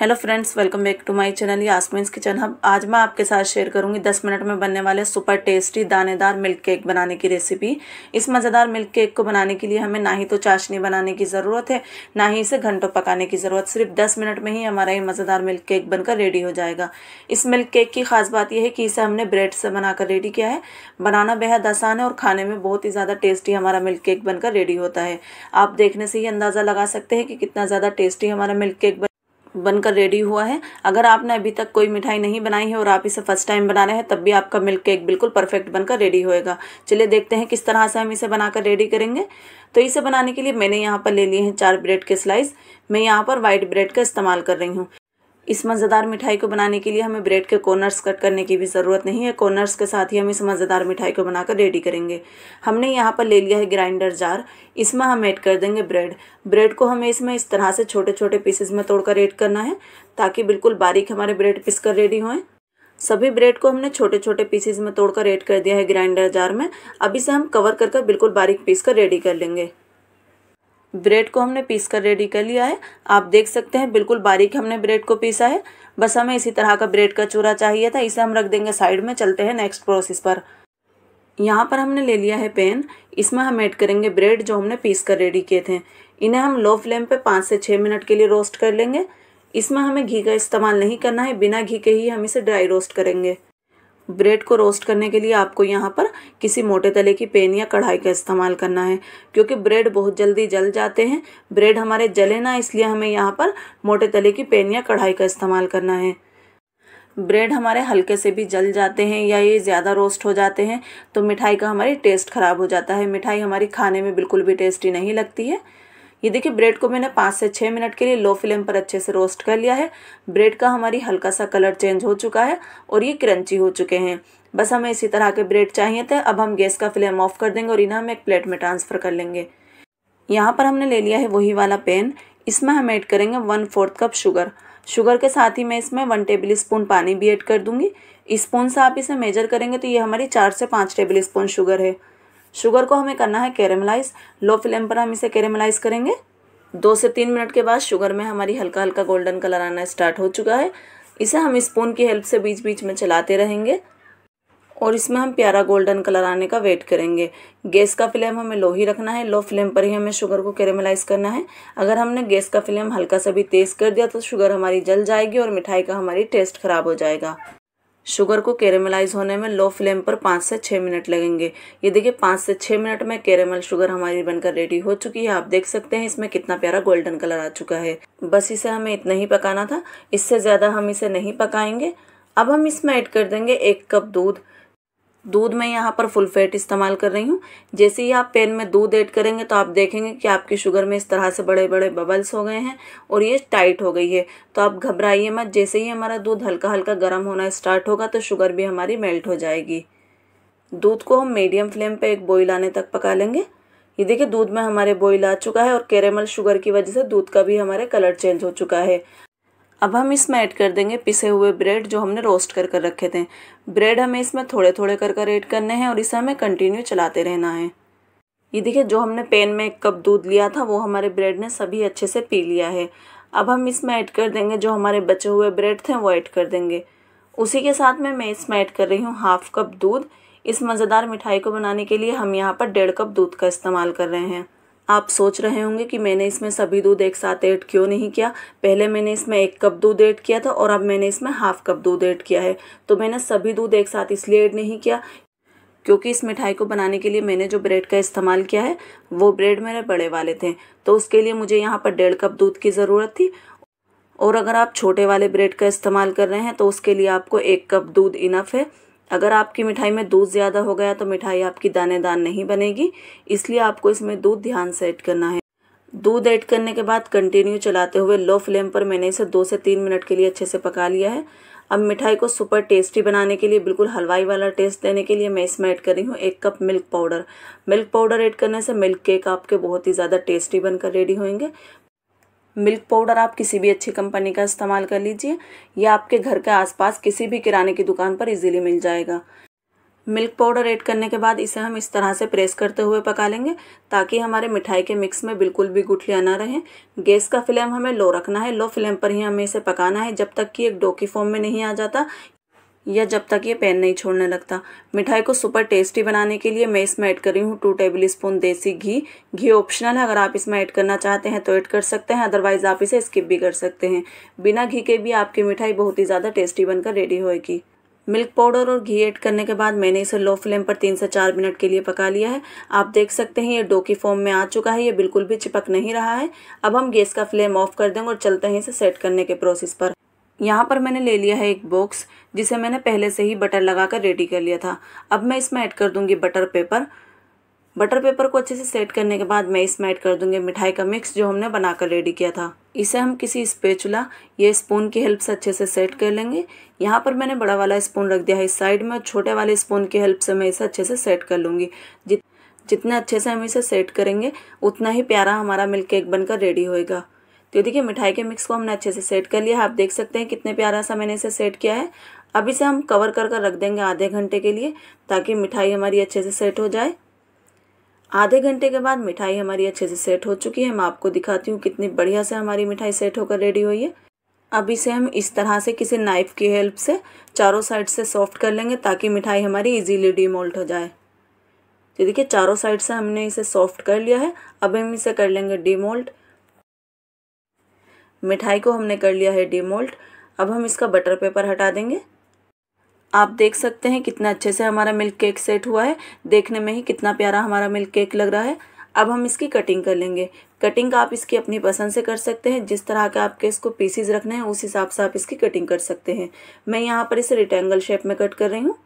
hello friends welcome back to my channel Yasmin's kitchen hub आज मैं आपके साथ शेयर करूंगी 10 मिनट में बनने वाले सुपर टेस्टी दानेदार मिल्क केक बनाने की रेसिपी इस मज़ेदार मिल्क केक को बनाने के लिए हमें ना ही तो चाशनी बनाने की ज़रूरत है ना ही इसे घंटों पकाने की ज़रूरत सिर्फ दस मिनट में ही हमारा ये मज़ेदार मिल्क केक बनकर रेडी हो जाएगा इस मिल्क केक की खास बात यह है कि इसे हमने ब्रेड से बनाकर रेडी किया है बनाना बेहद आसान है और खाने में बहुत ही ज़्यादा टेस्टी हमारा मिल्क केक बनकर रेडी होता है आप देखने से ही अंदाज़ा लगा सकते हैं कि कितना ज़्यादा टेस्टी हमारा मिल्क केक बनकर रेडी हुआ है अगर आपने अभी तक कोई मिठाई नहीं बनाई है और आप इसे फर्स्ट टाइम बना रहे हैं तब भी आपका मिल्क केक बिल्कुल परफेक्ट बनकर रेडी होएगा चलिए देखते हैं किस तरह से हम इसे बनाकर रेडी करेंगे तो इसे बनाने के लिए मैंने यहाँ पर ले लिए हैं चार ब्रेड के स्लाइस मैं यहाँ पर वाइट ब्रेड का इस्तेमाल कर रही हूँ इस मज़ेदार मिठाई को बनाने के लिए हमें ब्रेड के कॉर्नर्स कट करने की भी ज़रूरत नहीं है कॉर्नर्स के साथ ही हम इस मज़ेदार मिठाई को बनाकर रेडी करेंगे हमने यहाँ पर ले लिया है ग्राइंडर जार इसमें हम ऐड कर देंगे ब्रेड ब्रेड को हमें इसमें इस तरह से छोटे छोटे पीसेज में तोड़कर ऐड करना है ताकि बिल्कुल बारीक हमारे ब्रेड पिस कर रेडी हुए सभी ब्रेड को हमने छोटे छोटे पीसेज में तोड़कर ऐड कर दिया है ग्राइंडर जार में अब इसे हम कवर कर कर बिल्कुल बारीक पीस कर रेडी कर लेंगे ब्रेड को हमने पीस कर रेडी कर लिया है आप देख सकते हैं बिल्कुल बारीक हमने ब्रेड को पीसा है बस हमें इसी तरह का ब्रेड का चूरा चाहिए था इसे हम रख देंगे साइड में चलते हैं नेक्स्ट प्रोसेस पर यहाँ पर हमने ले लिया है पेन इसमें हम ऐड करेंगे ब्रेड जो हमने पीस कर रेडी किए थे इन्हें हम लो फ्लेम पे पाँच से छः मिनट के लिए रोस्ट कर लेंगे इसमें हमें घी का इस्तेमाल नहीं करना है बिना घी के ही हम इसे ड्राई रोस्ट करेंगे ब्रेड को रोस्ट करने के लिए आपको यहाँ पर किसी मोटे तले की पेन या कढ़ाई का इस्तेमाल करना है क्योंकि ब्रेड बहुत जल्दी जल जाते हैं ब्रेड हमारे जले ना इसलिए हमें यहाँ पर मोटे तले की पेन या कढ़ाई का इस्तेमाल करना है ब्रेड हमारे हल्के से भी जल जाते हैं या ये ज़्यादा रोस्ट हो जाते हैं तो मिठाई का हमारी टेस्ट ख़राब हो जाता है मिठाई हमारी खाने में बिल्कुल भी टेस्टी नहीं लगती है ये देखिए ब्रेड को मैंने पाँच से छः मिनट के लिए लो फ्लेम पर अच्छे से रोस्ट कर लिया है ब्रेड का हमारी हल्का सा कलर चेंज हो चुका है और ये क्रंची हो चुके हैं बस हमें इसी तरह के ब्रेड चाहिए थे अब हम गैस का फ्लेम ऑफ कर देंगे और इन्हें हम एक प्लेट में ट्रांसफ़र कर लेंगे यहाँ पर हमने ले लिया है वही वाला पेन इसमें हम ऐड करेंगे one fourth cup sugar sugar के साथ ही मैं इसमें वन टेबल स्पून पानी भी ऐड कर दूंगी स्पून से आप इसे मेजर करेंगे तो ये हमारी चार से पाँच टेबल स्पून शुगर है शुगर को हमें करना है कैरेमलाइज लो फ्लेम पर हम इसे कैरेमलाइज करेंगे दो से तीन मिनट के बाद शुगर में हमारी हल्का हल्का गोल्डन कलर आना स्टार्ट हो चुका है इसे हम स्पून की हेल्प से बीच बीच में चलाते रहेंगे और इसमें हम प्यारा गोल्डन कलर आने का वेट करेंगे गैस का फ्लेम हमें लो ही रखना है लो फ्लेम पर ही हमें शुगर को कैरेमलाइज करना है अगर हमने गैस का फ्लेम हल्का सा भी तेज़ कर दिया तो शुगर हमारी जल जाएगी और मिठाई का हमारी टेस्ट ख़राब हो जाएगा शुगर को कैरेमलाइज होने में लो फ्लेम पर पाँच से छः मिनट लगेंगे ये देखिए पाँच से छः मिनट में कैरेमल शुगर हमारी बनकर रेडी हो चुकी है आप देख सकते हैं इसमें कितना प्यारा गोल्डन कलर आ चुका है बस इसे हमें इतना ही पकाना था इससे ज़्यादा हम इसे नहीं पकाएंगे अब हम इसमें ऐड कर देंगे एक कप दूध दूध में यहाँ पर फुल फैट इस्तेमाल कर रही हूँ जैसे ही आप पेन में दूध ऐड करेंगे तो आप देखेंगे कि आपकी शुगर में इस तरह से बड़े बड़े बबल्स हो गए हैं और ये टाइट हो गई है तो आप घबराइए मत जैसे ही हमारा दूध हल्का हल्का गर्म होना स्टार्ट होगा तो शुगर भी हमारी मेल्ट हो जाएगी दूध को हम मीडियम फ्लेम पर एक बॉइल आने तक पका लेंगे ये देखिए दूध में हमारे बॉइल आ चुका है और कैरेमल शुगर की वजह से दूध का भी हमारे कलर चेंज हो चुका है अब हम इसमें ऐड कर देंगे पिसे हुए ब्रेड जो हमने रोस्ट कर कर रखे थे ब्रेड हमें इसमें थोड़े थोड़े कर कर ऐड करने हैं और इसे हमें कंटिन्यू चलाते रहना है ये देखिए जो हमने पैन में एक कप दूध लिया था वो हमारे ब्रेड ने सभी अच्छे से पी लिया है अब हम इसमें ऐड कर देंगे जो हमारे बचे हुए ब्रेड थे वो ऐड कर देंगे उसी के साथ में मैं इसमें ऐड कर रही हूँ हाफ कप दूध इस मज़ेदार मिठाई को बनाने के लिए हम यहाँ पर डेढ़ कप दूध का इस्तेमाल कर रहे हैं आप सोच रहे होंगे कि मैंने इसमें सभी दूध एक साथ ऐड क्यों नहीं किया पहले मैंने इसमें एक कप दूध ऐड किया था और अब मैंने इसमें हाफ कप दूध ऐड किया है तो मैंने सभी दूध एक साथ इसलिए ऐड नहीं किया क्योंकि इस मिठाई को बनाने के लिए मैंने जो ब्रेड का इस्तेमाल किया है वो ब्रेड मेरे बड़े वाले थे तो उसके लिए मुझे यहाँ पर डेढ़ कप दूध की ज़रूरत थी और अगर आप छोटे वाले ब्रेड का इस्तेमाल कर रहे हैं तो उसके लिए आपको एक कप दूध इनफ है अगर आपकी मिठाई में दूध ज़्यादा हो गया तो मिठाई आपकी दानेदार नहीं बनेगी इसलिए आपको इसमें दूध ध्यान से ऐड करना है दूध ऐड करने के बाद कंटिन्यू चलाते हुए लो फ्लेम पर मैंने इसे दो से तीन मिनट के लिए अच्छे से पका लिया है अब मिठाई को सुपर टेस्टी बनाने के लिए बिल्कुल हलवाई वाला टेस्ट देने के लिए मैं इसमें ऐड कर रही हूँ एक cup milk powder milk powder add करने से मिल्क केक आपके बहुत ही ज़्यादा टेस्टी बनकर रेडी होंगे मिल्क पाउडर आप किसी भी अच्छी कंपनी का इस्तेमाल कर लीजिए या आपके घर के आसपास किसी भी किराने की दुकान पर इजीली मिल जाएगा मिल्क पाउडर ऐड करने के बाद इसे हम इस तरह से प्रेस करते हुए पका लेंगे ताकि हमारे मिठाई के मिक्स में बिल्कुल भी गुठलियाँ ना रहें गैस का फ्लेम हमें लो रखना है लो फ्लेम पर ही हमें इसे पकाना है जब तक कि एक डो की फॉर्म में नहीं आ जाता या जब तक ये पैन नहीं छोड़ने लगता मिठाई को सुपर टेस्टी बनाने के लिए मैं इसमें ऐड कर रही हूँ टू टेबल स्पून देसी घी घी ऑप्शनल है अगर आप इसमें ऐड करना चाहते हैं तो ऐड कर सकते हैं अदरवाइज़ आप इसे स्किप भी कर सकते हैं बिना घी के भी आपकी मिठाई बहुत ही ज़्यादा टेस्टी बनकर रेडी होएगी मिल्क पाउडर और घी ऐड करने के बाद मैंने इसे लो फ्लेम पर तीन से चार मिनट के लिए पका लिया है आप देख सकते हैं ये डो की फॉर्म में आ चुका है ये बिल्कुल भी चिपक नहीं रहा है अब हम गैस का फ्लेम ऑफ कर देंगे और चलते हैं इसे सेट करने के प्रोसेस पर यहाँ पर मैंने ले लिया है एक बॉक्स जिसे मैंने पहले से ही बटर लगा कर रेडी कर लिया था अब मैं इसमें ऐड कर दूँगी बटर पेपर बटर पेपर को अच्छे से सेट करने के बाद मैं इसमें ऐड कर दूँगी मिठाई का मिक्स जो हमने बनाकर रेडी किया था इसे हम किसी स्पेचुला या स्पून की हेल्प से अच्छे से सेट कर लेंगे यहाँ पर मैंने बड़ा वाला स्पून रख दिया है इस साइड में और छोटे वाले स्पून की हेल्प से मैं इसे अच्छे से सेट कर लूँगी जित जितने अच्छे से हम इसे सेट करेंगे उतना ही प्यारा हमारा मिल्क केक बनकर रेडी होएगा तो देखिए मिठाई के मिक्स को हमने अच्छे से सेट कर लिया आप देख सकते हैं कितने प्यारा सा मैंने इसे सेट किया है अब इसे हम कवर कर कर रख देंगे आधे घंटे के लिए ताकि मिठाई हमारी अच्छे से सेट हो जाए आधे घंटे के बाद मिठाई हमारी अच्छे से सेट हो चुकी है मैं आपको दिखाती हूँ कितनी बढ़िया से हमारी मिठाई सेट होकर रेडी हुई है अब इसे हम इस तरह से किसी नाइफ़ की हेल्प से चारों साइड से सॉफ्ट कर लेंगे ताकि मिठाई हमारी इजीली डीमोल्ट हो जाए तो देखिए चारों साइड से हमने इसे सॉफ्ट कर लिया है अब हम इसे कर लेंगे डीमोल्ट मिठाई को हमने कर लिया है डीमोल्ट अब हम इसका बटर पेपर हटा देंगे आप देख सकते हैं कितना अच्छे से हमारा मिल्क केक सेट हुआ है देखने में ही कितना प्यारा हमारा मिल्क केक लग रहा है अब हम इसकी कटिंग कर लेंगे कटिंग आप इसकी अपनी पसंद से कर सकते हैं जिस तरह के आपके इसको पीसीज रखने हैं उस हिसाब से आप इसकी कटिंग कर सकते हैं मैं यहाँ पर इसे रिटेंगल शेप में कट कर रही हूँ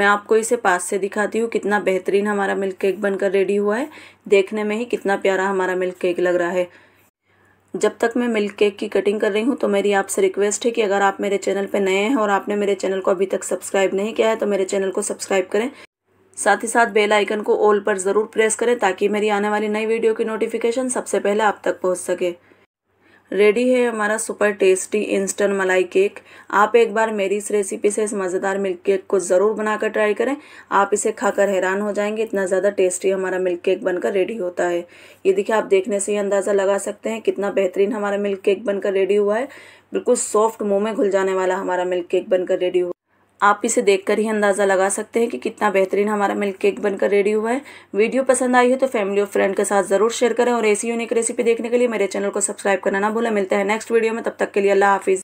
मैं आपको इसे पास से दिखाती हूँ कितना बेहतरीन हमारा मिल्क केक बनकर रेडी हुआ है देखने में ही कितना प्यारा हमारा मिल्क केक लग रहा है जब तक मैं मिल्क केक की कटिंग कर रही हूँ तो मेरी आपसे रिक्वेस्ट है कि अगर आप मेरे चैनल पर नए हैं और आपने मेरे चैनल को अभी तक सब्सक्राइब नहीं किया है तो मेरे चैनल को सब्सक्राइब करें साथ ही साथ बेल आइकन को ऑल पर ज़रूर प्रेस करें ताकि मेरी आने वाली नई वीडियो की नोटिफिकेशन सबसे पहले आप तक पहुँच सके रेडी है हमारा super tasty instant malai cake आप एक बार मेरी इस रेसिपी से इस मज़ेदार मिल्क केक को ज़रूर बनाकर ट्राई करें आप इसे खाकर हैरान हो जाएंगे इतना ज़्यादा टेस्टी हमारा मिल्क केक बनकर रेडी होता है ये देखिए आप देखने से ही अंदाज़ा लगा सकते हैं कितना बेहतरीन हमारा मिल्क केक बनकर रेडी हुआ है बिल्कुल सॉफ्ट मुँह में घुल जाने वाला हमारा मिल्क केक बनकर रेडी हुआ आप इसे देखकर ही अंदाज़ा लगा सकते हैं कि कितना बेहतरीन हमारा मिल्क केक बनकर रेडी हुआ है वीडियो पसंद आई हो तो फैमिली और फ्रेंड के साथ ज़रूर शेयर करें और ऐसी यूनिक रेसिपी देखने के लिए मेरे चैनल को सब्सक्राइब करना ना भूलें मिलते हैं नेक्स्ट वीडियो में तब तक के लिए अल्लाह हाफिज़